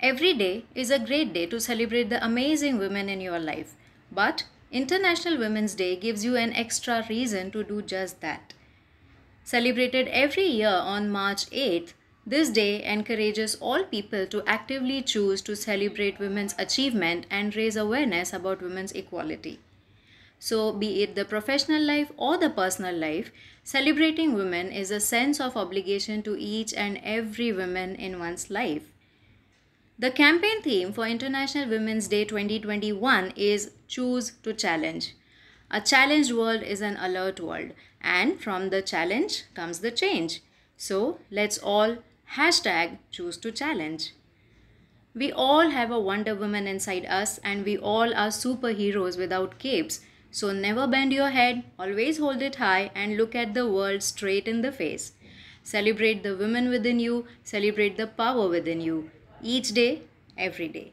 Every day is a great day to celebrate the amazing women in your life, but International Women's Day gives you an extra reason to do just that. Celebrated every year on March 8th, this day encourages all people to actively choose to celebrate women's achievement and raise awareness about women's equality. So, be it the professional life or the personal life, celebrating women is a sense of obligation to each and every woman in one's life. The campaign theme for International Women's Day 2021 is Choose to Challenge. A challenged world is an alert world, and from the challenge comes the change. So let's all hashtag choose to challenge. We all have a Wonder Woman inside us, and we all are superheroes without capes. So never bend your head, always hold it high, and look at the world straight in the face. Celebrate the women within you, celebrate the power within you each day every day